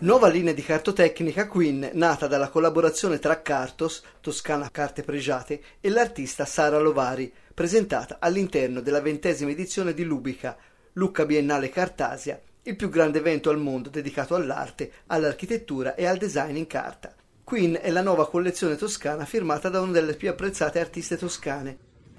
Nuova linea di cartotecnica Queen nata dalla collaborazione tra Cartos, Toscana Carte Pregiate, e l'artista Sara Lovari, presentata all'interno della ventesima edizione di Lubica, Lucca Biennale Cartasia, il più grande evento al mondo dedicato all'arte, all'architettura e al design in carta. Queen è la nuova collezione toscana firmata da una delle più apprezzate artiste toscane.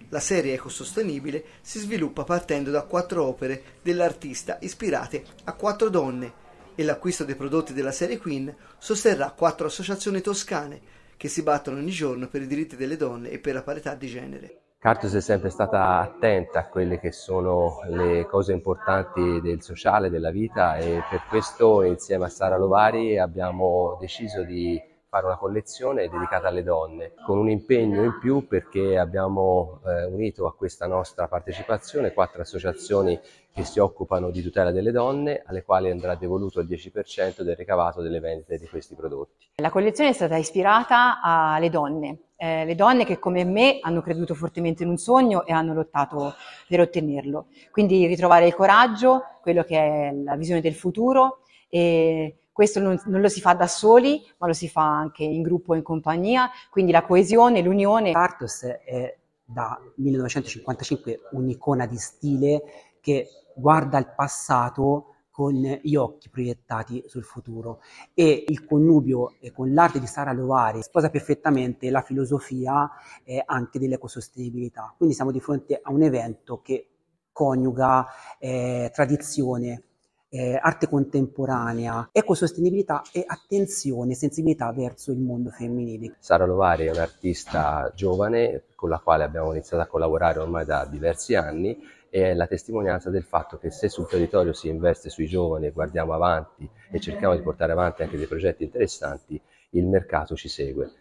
La serie ecosostenibile si sviluppa partendo da quattro opere dell'artista ispirate a quattro donne e l'acquisto dei prodotti della serie Queen, sosterrà quattro associazioni toscane che si battono ogni giorno per i diritti delle donne e per la parità di genere. Cartus è sempre stata attenta a quelle che sono le cose importanti del sociale, della vita e per questo insieme a Sara Lovari abbiamo deciso di fare una collezione dedicata alle donne, con un impegno in più perché abbiamo eh, unito a questa nostra partecipazione quattro associazioni che si occupano di tutela delle donne, alle quali andrà devoluto il 10% del ricavato delle vendite di questi prodotti. La collezione è stata ispirata alle donne, eh, le donne che come me hanno creduto fortemente in un sogno e hanno lottato per ottenerlo. Quindi ritrovare il coraggio, quello che è la visione del futuro e questo non, non, lo si fa da soli, ma lo si fa anche in gruppo e in compagnia, quindi la coesione, l'unione. Artos è da 1955 un'icona di stile che guarda il passato con gli occhi proiettati sul futuro e il connubio con l'arte di Sara Lovare sposa perfettamente la filosofia anche dell'ecosostenibilità. Quindi siamo di fronte a un evento che coniuga eh, tradizione, eh, arte contemporanea, ecosostenibilità e attenzione, e sensibilità verso il mondo femminile. Sara Lovari è un'artista giovane con la quale abbiamo iniziato a collaborare ormai da diversi anni e è la testimonianza del fatto che se sul territorio si investe sui giovani e guardiamo avanti e cerchiamo di portare avanti anche dei progetti interessanti, il mercato ci segue.